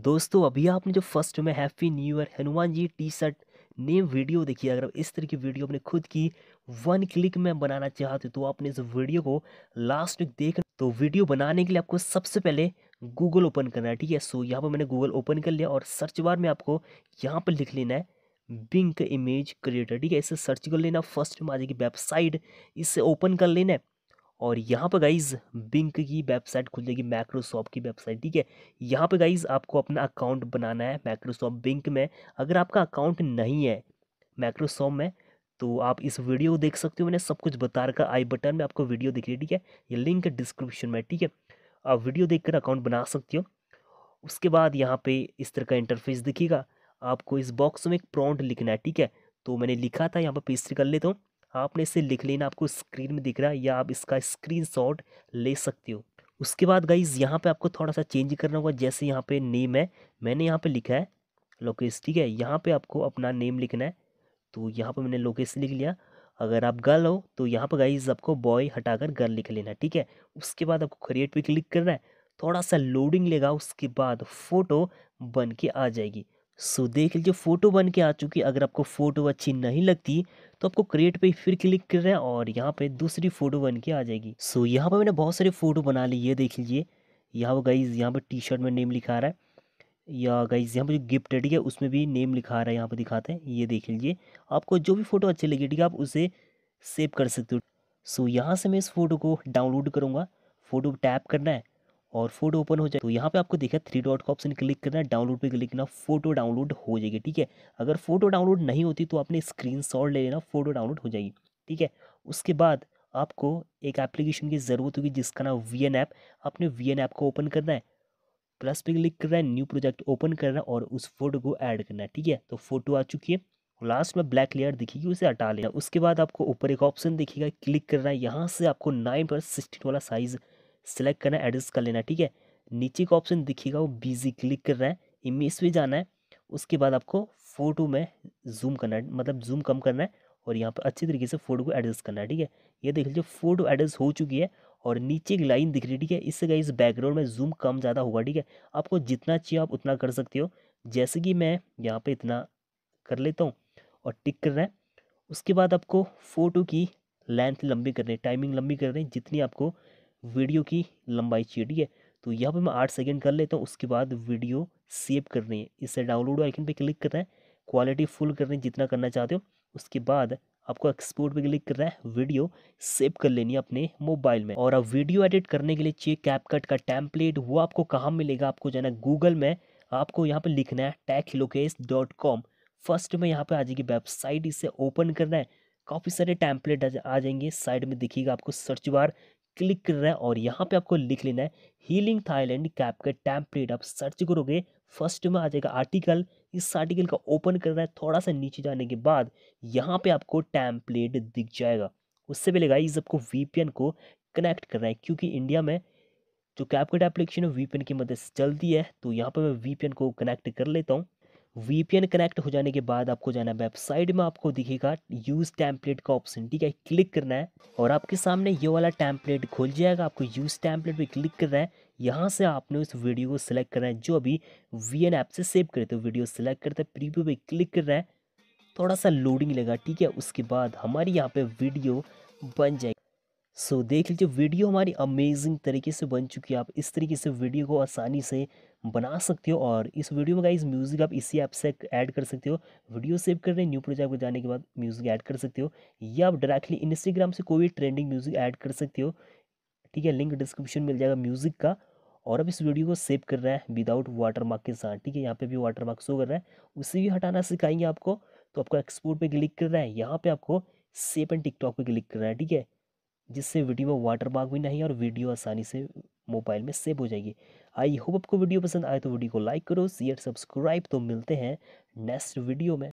दोस्तों अभी आपने जो फर्स्ट में happy new year Hanuman ji T-shirt name video देखिए अगर इस तरह की वीडियो अपने खुद की वन क्लिक में बनाना चाहते तो आपने इस वीडियो को लास्ट तक देख तो वीडियो बनाने के लिए आपको सबसे पहले गूगल ओपन करना है ठीक है सो यहाँ पर मैंने गूगल ओपन कर लिया और सर्च बार में आपको यहाँ पर लिख लेना है बिंक इमेज क्रिएटर ठीक है इसे सर्च कर लेना फर्स्ट में आ जाएगी वेबसाइट इसे ओपन कर लेना है और यहाँ पर गाइज बिंक की वेबसाइट खुल जाएगी माइक्रोसॉफ्ट की वेबसाइट ठीक है यहाँ पर गाइज आपको अपना अकाउंट बनाना है माइक्रोसॉफ्ट बिंक में अगर आपका अकाउंट नहीं है माइक्रोसॉफ्ट में तो आप इस वीडियो को देख सकते हो मैंने सब कुछ बता रखा आई बटन में आपको वीडियो दिख रही है ठीक है ये लिंक डिस्क्रिप्शन में ठीक है आप वीडियो देखकर अकाउंट बना सकते हो उसके बाद यहाँ पे इस तरह का इंटरफेस दिखेगा आपको इस बॉक्स में एक प्रॉन्ट लिखना है ठीक है तो मैंने लिखा था यहाँ पर पेस्ट कर लेता हूँ आपने इसे लिख लेना आपको स्क्रीन में दिख रहा है या आप इसका स्क्रीन ले सकते हो उसके बाद गाइज यहाँ पर आपको थोड़ा सा चेंज करना होगा जैसे यहाँ पर नेम है मैंने यहाँ पर लिखा है लोकेश ठीक है यहाँ पर आपको अपना नेम लिखना है तो यहाँ पर मैंने लोकेश लिख लिया अगर आप गर्ल हो तो यहाँ पर गाइज आपको बॉय हटाकर गर्ल लिख लेना ठीक है उसके बाद आपको क्रिएट पे क्लिक करना है थोड़ा सा लोडिंग लेगा उसके बाद फ़ोटो बन के आ जाएगी सो देख लीजिए फ़ोटो बन के आ चुकी है अगर आपको फ़ोटो अच्छी नहीं लगती तो आपको क्रिएट पे फिर क्लिक कर रहे हैं और यहाँ पे दूसरी फ़ोटो बन के आ जाएगी सो यहाँ पे मैंने बहुत सारे फ़ोटो बना ली ये देख लीजिए यहाँ पर गाइज यहाँ पर टी शर्ट में नेम लिखा रहा है या गाइज यहाँ पर जो गिफ्ट है उसमें भी नेम लिखा रहा है यहाँ पर दिखाते हैं ये देख लीजिए आपको जो भी फ़ोटो अच्छी लगी ठीक है आप उसे सेव कर सकते हो सो यहाँ से मैं इस फ़ोटो को डाउनलोड करूँगा फ़ोटो टैप करना है और फोटो ओपन हो जाए तो यहाँ पे आपको देखा थ्री डॉट का ऑप्शन क्लिक करना है डाउनलोड पे क्लिक करना फोटो डाउनलोड हो जाएगी ठीक है अगर फोटो डाउनलोड नहीं होती तो आपने स्क्रीन ले लेना फोटो डाउनलोड हो जाएगी ठीक है उसके बाद आपको एक एप्लीकेशन की ज़रूरत होगी जिसका नाम वी एन ऐप आपने वी एन ऐप को ओपन करना है प्लस पे क्लिक करना है न्यू प्रोजेक्ट ओपन करना है और उस फोटो को ऐड करना है ठीक है तो फोटो आ चुकी है लास्ट में ब्लैक लेयर दिखेगी उसे हटा लेना उसके बाद आपको ऊपर एक ऑप्शन दिखेगा क्लिक करना है यहाँ से आपको नाइन पर सिक्सटीन वाला साइज़ सेलेक्ट करना है एडजस्ट कर लेना ठीक है नीचे का ऑप्शन दिखेगा वो बिजी क्लिक कर रहा है इमेज पे जाना है उसके बाद आपको फ़ोटो में जूम करना है मतलब जूम कम करना है और यहाँ पर अच्छे तरीके से फ़ोटो को एडजस्ट करना है ठीक है ये देख लीजिए फ़ोटो एडजस्ट हो चुकी है और नीचे एक लाइन दिख रही है ठीक है इससे गई इस बैकग्राउंड में जूम कम ज़्यादा होगा ठीक है आपको जितना चाहिए आप उतना कर सकते हो जैसे कि मैं यहाँ पे इतना कर लेता हूँ और टिक कर रहे हैं उसके बाद आपको फ़ोटो की लेंथ लंबी करनी है टाइमिंग लंबी करनी है जितनी आपको वीडियो की लंबाई चाहिए ठीक है तो यहाँ पे मैं आठ सेकंड कर लेता हूँ उसके बाद वीडियो सेव करनी है इससे डाउनलोड आइकन पे क्लिक करना है क्वालिटी फुल करनी है जितना करना चाहते हो उसके बाद आपको एक्सपोर्ट पे क्लिक करना है वीडियो सेव कर लेनी है अपने मोबाइल में और अब वीडियो एडिट करने के लिए चाहिए कैपकट का टैम्पलेट वो आपको कहाँ मिलेगा आपको जाना गूगल में आपको यहाँ पर लिखना है tech Lokesh dot com first में यहाँ पर आ जाएगी वेबसाइट इसे ओपन करना है काफ़ी सारे टैंपलेट आ जाएंगे साइड में दिखेगा आपको सर्च बार क्लिक कर रहे है और यहाँ पे आपको लिख लेना है हीलिंग थाईलैंड कैप का टैम्पलेट आप सर्च करोगे फर्स्ट में आ जाएगा आर्टिकल इस आर्टिकल का ओपन कर रहा है थोड़ा सा नीचे जाने के बाद यहाँ पे आपको टैम्पलेट दिख जाएगा उससे पहले गाइज आपको वीपीएन को कनेक्ट कर रहे है क्योंकि इंडिया में जो कट एप्लीकेशन है वीपीएन की मदद से चलती है तो यहाँ पर मैं वीपीएन को कनेक्ट कर लेता हूँ वीपीएन कनेक्ट हो जाने के बाद आपको जाना है वेबसाइट में आपको दिखेगा यूज़ टैंपलेट का ऑप्शन ठीक है क्लिक करना है और आपके सामने ये वाला टैंपलेट खुल जाएगा आपको यूज़ टैंपलेट पे क्लिक करना है यहाँ से आपने उस वीडियो को सिलेक्ट करना है जो अभी वी ऐप से सेव करे तो वीडियो सेलेक्ट करते हैं प्रीव्यू पे क्लिक करना है थोड़ा सा लोडिंग लगा ठीक है उसके बाद हमारी यहाँ पे वीडियो बन जाएगी सो so, देख लीजिए वीडियो हमारी अमेजिंग तरीके से बन चुकी है आप इस तरीके से वीडियो को आसानी से बना सकते हो और इस वीडियो में गाइज म्यूज़िक आप इसी ऐप से ऐड कर सकते हो वीडियो सेव कर रहे न्यू प्रोजेक्ट पर जाने के बाद म्यूज़िक ऐड कर सकते हो या आप डायरेक्टली इंस्टाग्राम से कोई भी ट्रेंडिंग म्यूज़िक ऐड कर सकते हो ठीक है लिंक डिस्क्रिप्शन मिल जाएगा म्यूज़िक का और अब इस वीडियो को सेव कर रहा है विदाउट वाटर मार्क के साथ ठीक है यहाँ पे भी वाटर मार्क शो कर रहा है उसे भी हटाना सिखाएंगे आपको तो आपको एक्सपोर्ट पे क्लिक कर रहा है यहाँ पे आपको सेप एंड टिकटॉक पे क्लिक कर रहा है ठीक है जिससे वीडियो में वाटर मार्क भी नहीं और वीडियो आसानी से मोबाइल में सेव हो जाएगी आई होप आपको वीडियो पसंद आए तो वीडियो को लाइक करो शेयर सब्सक्राइब तो मिलते हैं नेक्स्ट वीडियो में